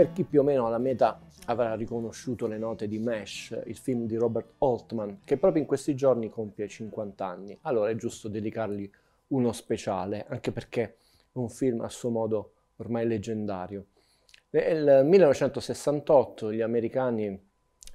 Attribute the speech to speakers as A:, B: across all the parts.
A: Per chi più o meno alla metà avrà riconosciuto le note di Mesh, il film di Robert Altman, che proprio in questi giorni compie 50 anni. Allora è giusto dedicargli uno speciale, anche perché è un film a suo modo ormai leggendario. Nel 1968 gli americani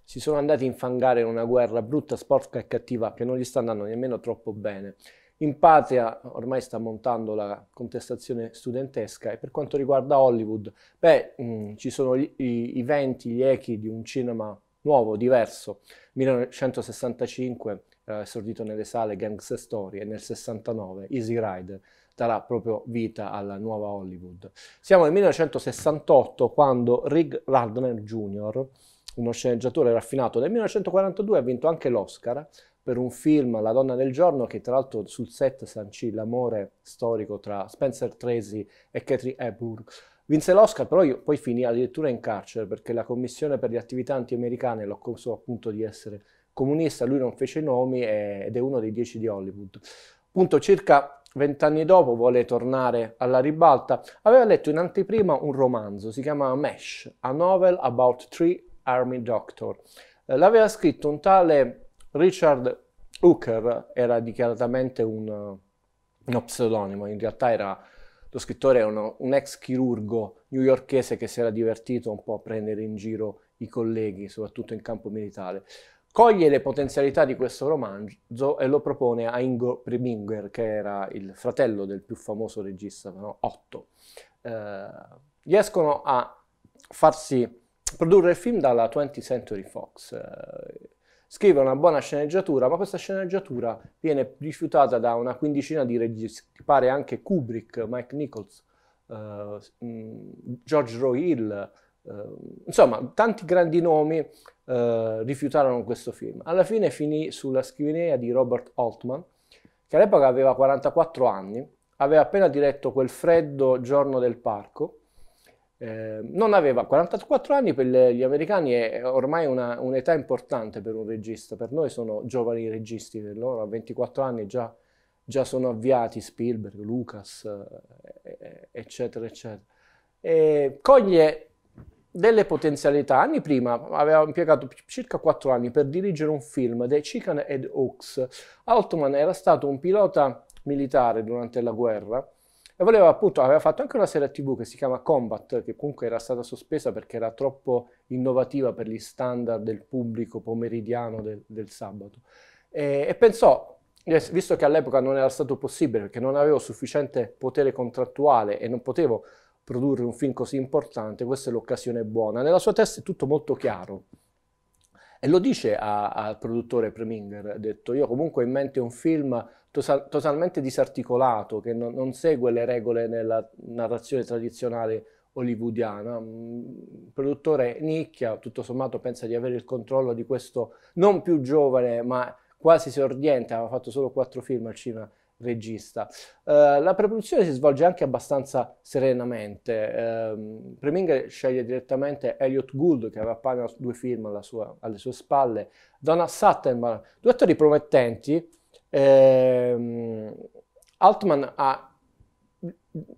A: si sono andati a infangare in una guerra brutta, sporca e cattiva che non gli sta andando nemmeno troppo bene. In patria ormai sta montando la contestazione studentesca e per quanto riguarda Hollywood, beh, mh, mm, ci sono gli, i, i venti, gli echi di un cinema nuovo, diverso. 1965 era eh, esordito nelle sale Gangster Story e nel 69 Easy Rider darà proprio vita alla nuova Hollywood. Siamo nel 1968 quando Rick Lardner Jr., uno sceneggiatore raffinato, nel 1942 ha vinto anche l'Oscar per un film, La donna del giorno, che tra l'altro sul set sancì l'amore storico tra Spencer Tracy e Catherine Hepburn. Vinse l'Oscar, però io, poi finì addirittura in carcere perché la commissione per le attività anti-americane lo accusò appunto di essere comunista, lui non fece nomi ed è uno dei dieci di Hollywood. Appunto, circa vent'anni dopo vuole tornare alla ribalta. Aveva letto in anteprima un romanzo, si chiama Mesh, A Novel About Three Army Doctor. L'aveva scritto un tale Richard Hooker era dichiaratamente un, uno pseudonimo, in realtà era lo scrittore è un ex chirurgo newyorchese che si era divertito un po' a prendere in giro i colleghi, soprattutto in campo militare. Coglie le potenzialità di questo romanzo e lo propone a Ingo Preminger, che era il fratello del più famoso regista, no? Otto. Eh, riescono a farsi produrre il film dalla 20th Century Fox. Eh, scrive una buona sceneggiatura, ma questa sceneggiatura viene rifiutata da una quindicina di registi, pare anche Kubrick, Mike Nichols, uh, George Roy Hill, uh, insomma tanti grandi nomi uh, rifiutarono questo film. Alla fine finì sulla scrivania di Robert Altman, che all'epoca aveva 44 anni, aveva appena diretto quel freddo giorno del parco, Ehm, non aveva 44 anni per gli americani è ormai una, un'età importante per un regista, per noi sono giovani registi, per loro a 24 anni già, già sono avviati Spielberg, Lucas, eh, eh, eh, eccetera, eccetera. E coglie delle potenzialità. Anni prima aveva impiegato circa 4 anni per dirigere un film, The Chicken and Oaks. Altman era stato un pilota militare durante la guerra e voleva appunto, aveva fatto anche una serie tv che si chiama Combat, che comunque era stata sospesa perché era troppo innovativa per gli standard del pubblico pomeridiano del, del sabato. E, e pensò, visto che all'epoca non era stato possibile perché non avevo sufficiente potere contrattuale e non potevo produrre un film così importante, questa è l'occasione buona. Nella sua testa è tutto molto chiaro. E lo dice al produttore Preminger, ha detto io comunque ho in mente un film to- totalmente disarticolato, che no- non segue le regole nella narrazione tradizionale hollywoodiana. Mm, il produttore nicchia, tutto sommato pensa di avere il controllo di questo non più giovane, ma quasi sordiente, aveva fatto solo quattro film al cinema, regista. Uh, la preproduzione si svolge anche abbastanza serenamente. Uh, Preminger sceglie direttamente Elliot Gould, che aveva appena due film sua, alle sue spalle, Donna Sutton, due attori promettenti, eh, Altman ha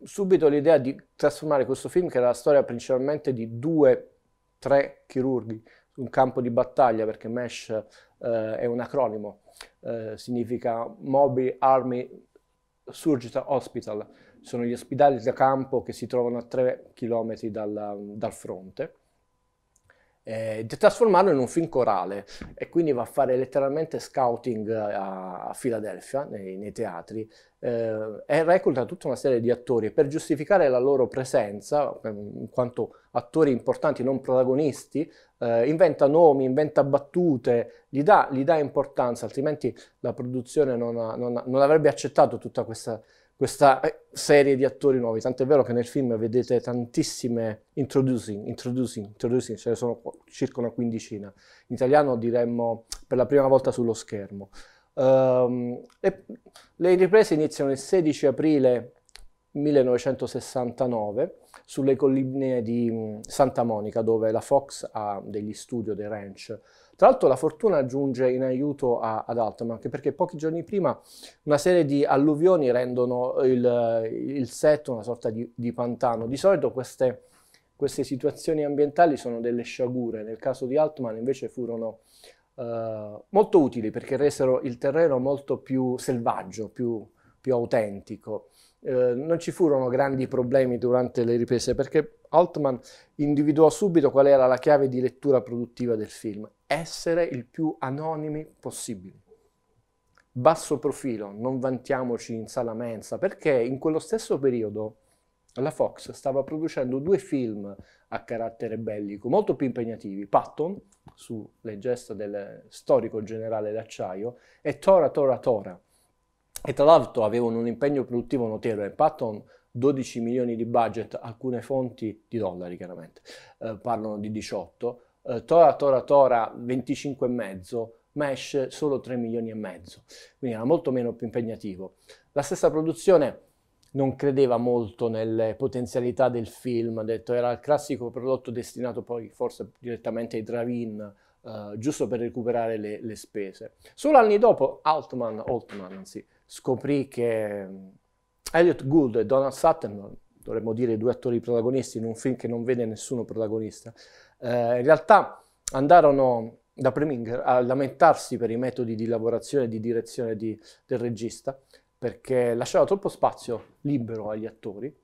A: subito l'idea di trasformare questo film, che era la storia principalmente di due, tre chirurghi su un campo di battaglia, perché MESH eh, è un acronimo, eh, significa Mobile Army Surgical Hospital, sono gli ospedali da campo che si trovano a 3 km dal, dal fronte eh, di trasformarlo in un film corale e quindi va a fare letteralmente scouting eh, a, a Filadelfia, nei, nei teatri, eh, e recluta tutta una serie di attori per giustificare la loro presenza, eh, in quanto attori importanti, non protagonisti, eh, inventa nomi, inventa battute, gli dà, gli dà importanza, altrimenti la produzione non, ha, non, ha, non avrebbe accettato tutta questa questa eh, serie di attori nuovi. Tant'è vero che nel film vedete tantissime introducing, introducing, introducing, ce ne sono circa una quindicina. In italiano diremmo per la prima volta sullo schermo. Um, ehm, le, le riprese iniziano il 16 aprile 1969 sulle colline di mm, Santa Monica, dove la Fox ha degli studio, dei ranch tra l'altro la fortuna giunge in aiuto a, ad Altman, anche perché pochi giorni prima una serie di alluvioni rendono il, il set una sorta di, di pantano. Di solito queste, queste, situazioni ambientali sono delle sciagure, nel caso di Altman invece furono eh, molto utili perché resero il terreno molto più selvaggio, più, più autentico. Eh, non ci furono grandi problemi durante le riprese perché Altman individuò subito qual era la chiave di lettura produttiva del film, essere il più anonimi possibile. Basso profilo, non vantiamoci in sala mensa, perché in quello stesso periodo la Fox stava producendo due film a carattere bellico, molto più impegnativi, Patton, sulle gesta del storico generale d'acciaio, e Tora Tora Tora, e tra l'altro avevano un impegno produttivo notevole. Patton 12 milioni di budget, alcune fonti di dollari chiaramente, eh, parlano di 18, eh, Tora Tora Tora 25 e mezzo, Mesh solo 3 milioni e mezzo, quindi era molto meno più impegnativo. La stessa produzione non credeva molto nelle potenzialità del film, ha detto era il classico prodotto destinato poi forse direttamente ai drive eh, giusto per recuperare le, le, spese. Solo anni dopo Altman, Altman anzi, scoprì che mm, Elliot Gould e Donald Sutton, dovremmo dire i due attori protagonisti in un film che non vede nessuno protagonista, uh, in realtà andarono da Preminger a lamentarsi per i metodi di lavorazione e di direzione di, del regista perché lasciava troppo spazio libero agli attori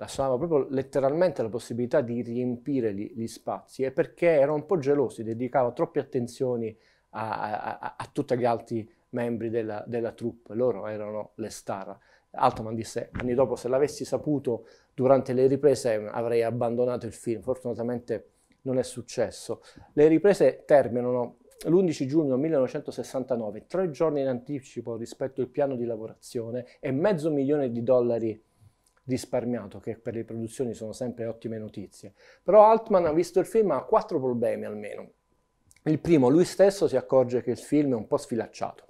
A: lasciava proprio letteralmente la possibilità di riempire gli, gli spazi e perché era un po' geloso, dedicava troppe attenzioni a, a, a tutti gli altri membri della, della troupe, loro erano le star. Altman disse anni dopo se l'avessi saputo durante le riprese avrei abbandonato il film, fortunatamente non è successo. Le riprese terminano l'11 giugno 1969, tre giorni in anticipo rispetto al piano di lavorazione e mezzo milione di dollari risparmiato, che per le produzioni sono sempre ottime notizie. Però Altman ha visto il film ha quattro problemi almeno. Il primo, lui stesso si accorge che il film è un po' sfilacciato,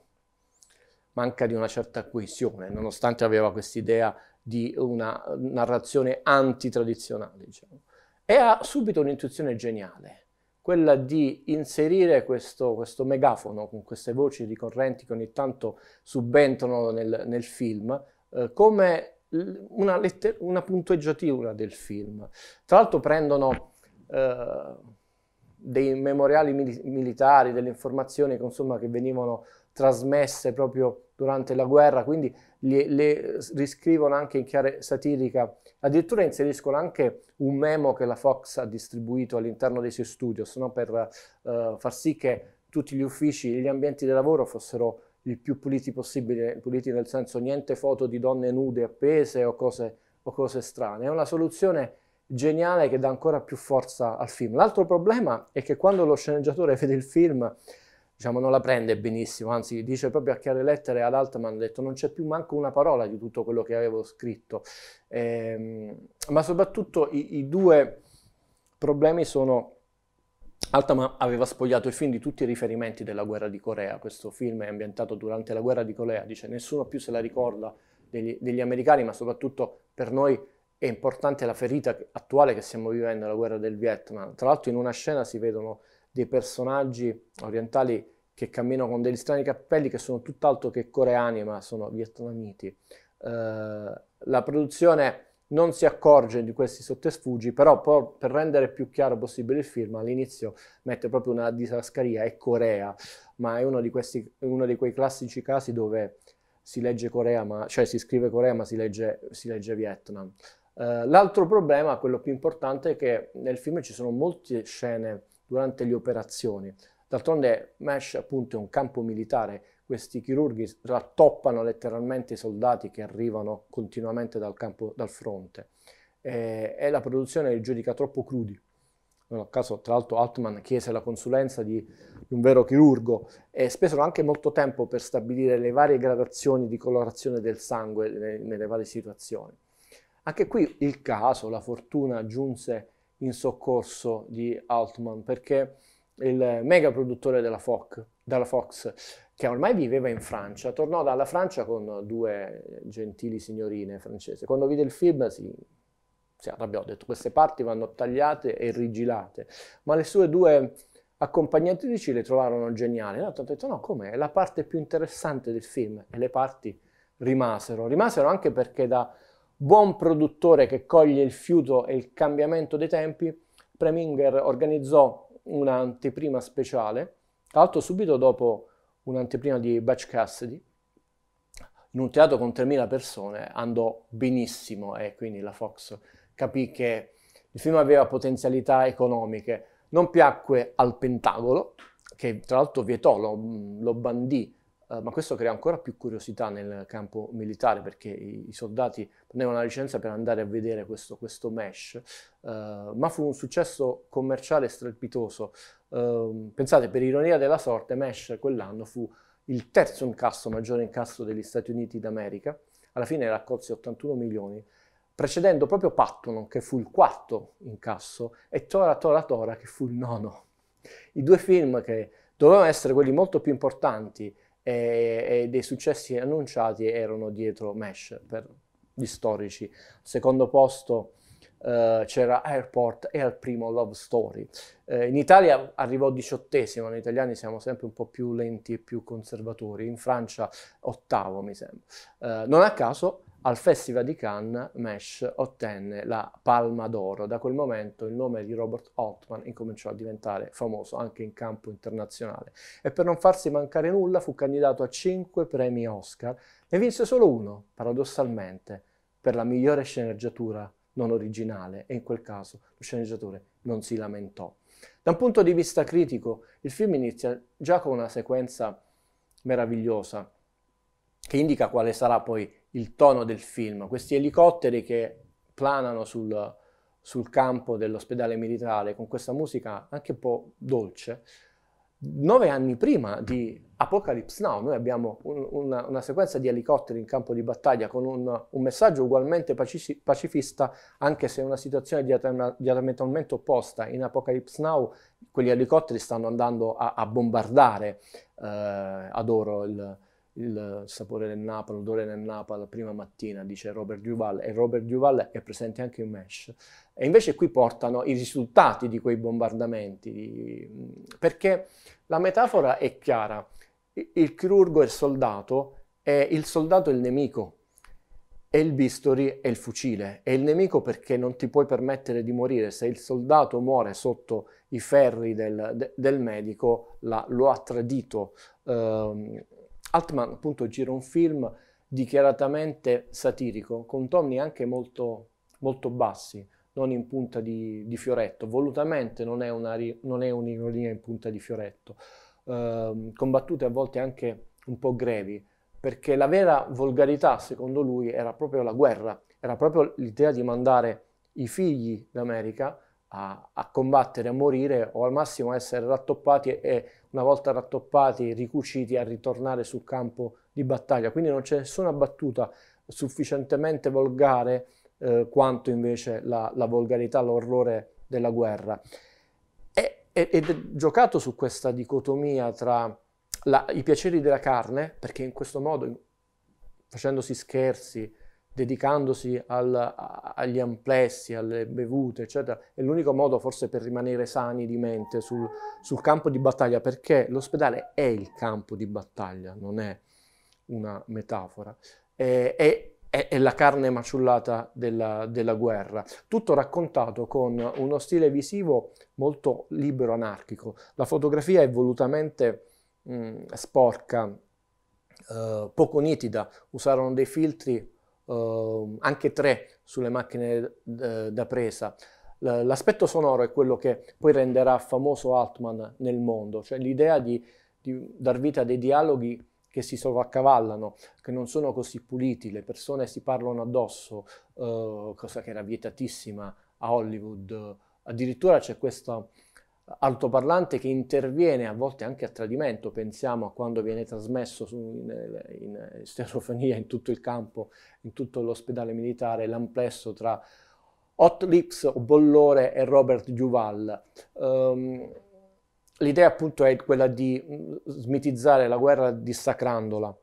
A: manca di una certa coesione, nonostante aveva quest'idea di una narrazione antitradizionale. Diciamo. E ha subito un'intuizione geniale, quella di inserire questo, questo, megafono con queste voci ricorrenti che ogni tanto subentrano nel, nel film, eh, come una, letter- una punteggiatura del film. Tra l'altro prendono eh, dei memoriali mili- militari, delle informazioni che, insomma, che venivano trasmesse proprio durante la guerra, quindi le, le, riscrivono anche in chiave satirica, addirittura inseriscono anche un memo che la Fox ha distribuito all'interno dei suoi studios no? per eh, far sì che tutti gli uffici e gli ambienti di lavoro fossero il più puliti possibile, puliti nel senso niente foto di donne nude appese o cose, o cose strane. È una soluzione geniale che dà ancora più forza al film. L'altro problema è che quando lo sceneggiatore vede il film, diciamo, non la prende benissimo, anzi dice proprio a chiare lettere ad Altman, ha detto non c'è più manco una parola di tutto quello che avevo scritto. Ehm, ma soprattutto i, i due problemi sono Altman aveva spogliato il film di tutti i riferimenti della guerra di Corea, questo film è ambientato durante la guerra di Corea, dice nessuno più se la ricorda degli, degli americani, ma soprattutto per noi è importante la ferita attuale che stiamo vivendo, la guerra del Vietnam. Tra l'altro in una scena si vedono dei personaggi orientali che camminano con degli strani cappelli che sono tutt'altro che coreani, ma sono vietnamiti. Uh, la produzione non si accorge di questi sottesfugi, però per rendere più chiaro possibile il film all'inizio mette proprio una disascaria, è Corea, ma è uno di, questi, uno di quei classici casi dove si legge Corea, ma, cioè si scrive Corea ma si legge, si legge Vietnam. Uh, l'altro problema, quello più importante, è che nel film ci sono molte scene durante le operazioni. D'altronde Mesh appunto è un campo militare, questi chirurghi rattoppano letteralmente i soldati che arrivano continuamente dal, campo, dal fronte eh, e la produzione li giudica troppo crudi. Non a caso, tra l'altro, Altman chiese la consulenza di un vero chirurgo e spesero anche molto tempo per stabilire le varie gradazioni di colorazione del sangue nelle, nelle varie situazioni. Anche qui il caso, la fortuna giunse in soccorso di Altman perché il mega produttore della Fox, della Fox che ormai viveva in Francia, tornò dalla Francia con due gentili signorine francesi. Quando vide il film si, si arrabbiò, ha detto queste parti vanno tagliate e rigilate, ma le sue due accompagnatrici le trovarono geniali. E l'altro ha detto no, come? È la parte più interessante del film e le parti rimasero. Rimasero anche perché da buon produttore che coglie il fiuto e il cambiamento dei tempi, Preminger organizzò un'anteprima speciale, tra l'altro subito dopo un'anteprima di Batch Cassidy, in un teatro con 3.000 persone andò benissimo e quindi la Fox capì che il film aveva potenzialità economiche. Non piacque al Pentagono, che tra l'altro vietò, lo, lo bandì eh, ma questo crea ancora più curiosità nel campo militare perché i, i soldati prendevano la licenza per andare a vedere questo, questo mesh, uh, ma fu un successo commerciale strepitoso. Uh, pensate, per ironia della sorte, mesh quell'anno fu il terzo incasso, maggiore incasso degli Stati Uniti d'America, alla fine raccolse 81 milioni, precedendo proprio Patton che fu il quarto incasso e Tora Tora Tora che fu il nono. I due film che dovevano essere quelli molto più importanti e, e dei successi annunciati erano dietro Mesh per gli storici. Al secondo posto Uh, c'era Airport e al primo Love Story. Uh, in Italia arrivò diciottesimo, noi italiani siamo sempre un po' più lenti e più conservatori, in Francia ottavo mi sembra. Uh, non a caso al Festival di Cannes Mesh ottenne la Palma d'Oro. Da quel momento il nome di Robert Altman incominciò a diventare famoso anche in campo internazionale e per non farsi mancare nulla fu candidato a cinque premi Oscar e vinse solo uno, paradossalmente, per la migliore sceneggiatura non originale e in quel caso lo sceneggiatore non si lamentò. Da un punto di vista critico il film inizia già con una sequenza meravigliosa che indica quale sarà poi il tono del film, questi elicotteri che planano sul, sul campo dell'ospedale militare con questa musica anche un po' dolce. Nove anni prima di Apocalypse Now noi abbiamo un, una, una, sequenza di elicotteri in campo di battaglia con un, un messaggio ugualmente pacifista, anche se è una situazione diametralmente opposta. In Apocalypse Now quegli elicotteri stanno andando a, a bombardare eh, ad oro il, il sapore del Napa, l'odore del Napa la prima mattina, dice Robert Duval, e Robert Duval è presente anche in Mesh. E invece qui portano i risultati di quei bombardamenti, di... perché la metafora è chiara, il chirurgo è il soldato, e il soldato è il nemico, e il bisturi è il fucile, è il nemico perché non ti puoi permettere di morire, se il soldato muore sotto i ferri del, del medico la, lo ha tradito. Ehm, Altman appunto gira un film dichiaratamente satirico, con toni anche molto, molto bassi, non in punta di, di fioretto, volutamente non è, una, non è un'ironia in punta di fioretto, eh, combattute a volte anche un po' grevi, perché la vera volgarità, secondo lui, era proprio la guerra, era proprio l'idea di mandare i figli d'America a, a combattere, a morire o al massimo a essere rattoppati e, e una volta rattoppati, ricuciti, a ritornare sul campo di battaglia. Quindi non c'è nessuna battuta sufficientemente volgare eh, quanto invece la, la volgarità, l'orrore della guerra. E, ed è giocato su questa dicotomia tra la, i piaceri della carne, perché in questo modo, facendosi scherzi, dedicandosi al, agli amplessi, alle bevute, eccetera, è l'unico modo forse per rimanere sani di mente sul, sul campo di battaglia, perché l'ospedale è il campo di battaglia, non è una metafora. È, è, è, la carne maciullata della, della, guerra. Tutto raccontato con uno stile visivo molto libero, anarchico. La fotografia è volutamente mh, sporca, eh, poco nitida, usarono dei filtri eh, anche tre sulle macchine eh, da presa. L'aspetto sonoro è quello che poi renderà famoso Altman nel mondo, cioè l'idea di, di dar vita a dei dialoghi che si sovraccavallano, che non sono così puliti, le persone si parlano addosso, eh, cosa che era vietatissima a Hollywood. Addirittura c'è questa altoparlante che interviene a volte anche a tradimento, pensiamo a quando viene trasmesso su, in, in stereofonia in tutto il campo, in tutto l'ospedale militare, l'amplesso tra Hot Lips, Bollore e Robert Duval. Um, l'idea appunto è quella di mm, smitizzare la guerra dissacrandola.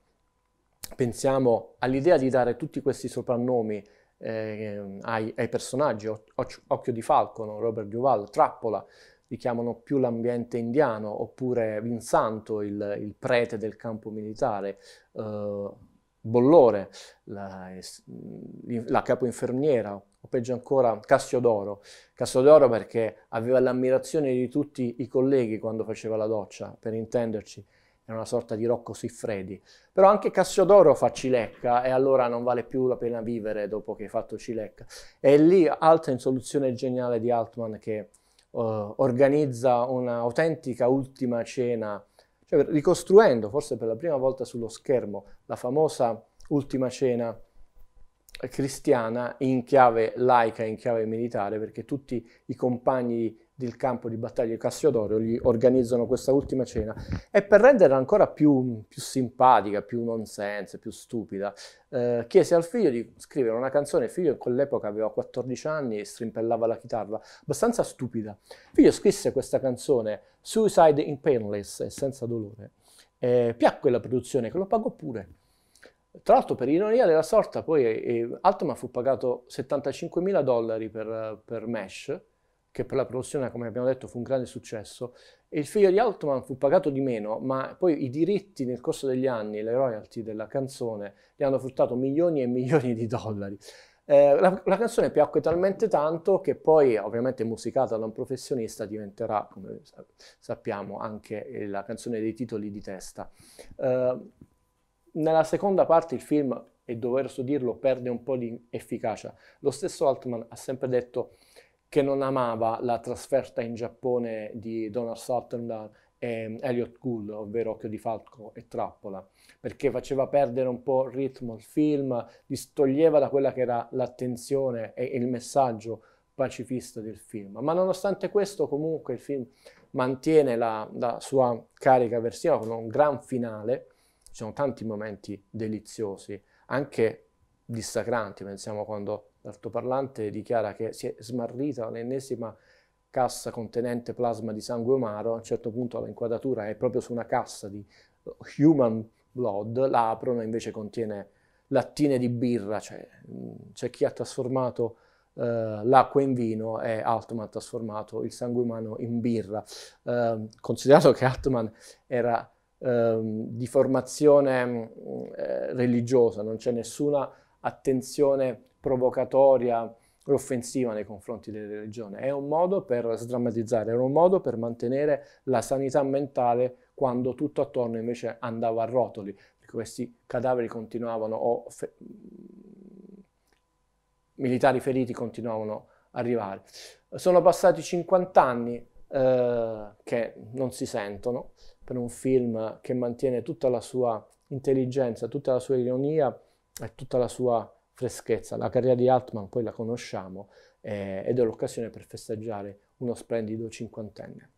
A: Pensiamo all'idea di dare tutti questi soprannomi eh, ai, ai, personaggi, Occhio di Falcono, Robert Duval, Trappola, li chiamano più l'ambiente indiano, oppure Vinsanto, il, il prete del campo militare, eh, Bollore, la, mm, la infermiera, o peggio ancora Cassiodoro. Cassiodoro perché aveva l'ammirazione di tutti i colleghi quando faceva la doccia, per intenderci, era una sorta di Rocco Siffredi. Però anche Cassiodoro fa Cilecca e allora non vale più la pena vivere dopo che hai fatto Cilecca. E lì, altra insoluzione geniale di Altman che uh, organizza un'autentica ultima cena, cioè ricostruendo forse per la prima volta sullo schermo la famosa ultima cena cristiana in chiave laica, in chiave militare, perché tutti i compagni del campo di battaglia di Cassiodoro, gli organizzano questa ultima cena e per renderla ancora più, più simpatica, più nonsense, più stupida, eh, chiese al figlio di scrivere una canzone, il figlio in quell'epoca aveva 14 anni e strimpellava la chitarra, abbastanza stupida. Il figlio scrisse questa canzone, Suicide in Painless, e senza dolore, eh, piacque la produzione che lo pagò pure. Tra l'altro, per ironia della sorta, poi eh, Altman fu pagato 75.000 dollari per, per Mesh, che per la produzione, come abbiamo detto, fu un grande successo. E il figlio di Altman fu pagato di meno, ma poi i diritti nel corso degli anni, le royalty della canzone, gli hanno fruttato milioni e milioni di dollari. Eh, la, la, canzone piacque talmente tanto che poi, ovviamente musicata da un professionista, diventerà, come sappiamo, anche eh, la canzone dei titoli di testa. Eh, nella seconda parte il film, è doveroso dirlo, perde un po' di efficacia. Lo stesso Altman ha sempre detto che non amava la trasferta in Giappone di Donald Sutherland e Elliot Gould, ovvero Occhio di Falco e Trappola, perché faceva perdere un po' il ritmo al film, distoglieva da quella che era l'attenzione e il messaggio pacifista del film. Ma nonostante questo, comunque, il film mantiene la, la sua carica versiva con un gran finale. Ci sono tanti momenti deliziosi, anche dissacranti, pensiamo quando L'altoparlante dichiara che si è smarrita l'ennesima cassa contenente plasma di sangue umano, a un certo punto la inquadratura è proprio su una cassa di human blood, la aprono invece contiene lattine di birra, cioè c'è chi ha trasformato eh, l'acqua in vino e Altman ha trasformato il sangue umano in birra. Eh, considerato che Altman era eh, di formazione eh, religiosa, non c'è nessuna attenzione provocatoria e offensiva nei confronti delle religioni. è un modo per sdrammatizzare, era un modo per mantenere la sanità mentale quando tutto attorno invece andava a rotoli, perché questi cadaveri continuavano o fe- mm, militari feriti continuavano a arrivare. Sono passati 50 anni eh, che non si sentono per un film che mantiene tutta la sua intelligenza, tutta la sua ironia e tutta la sua freschezza. La carriera di Altman poi la conosciamo eh, ed è l'occasione per festeggiare uno splendido cinquantenne.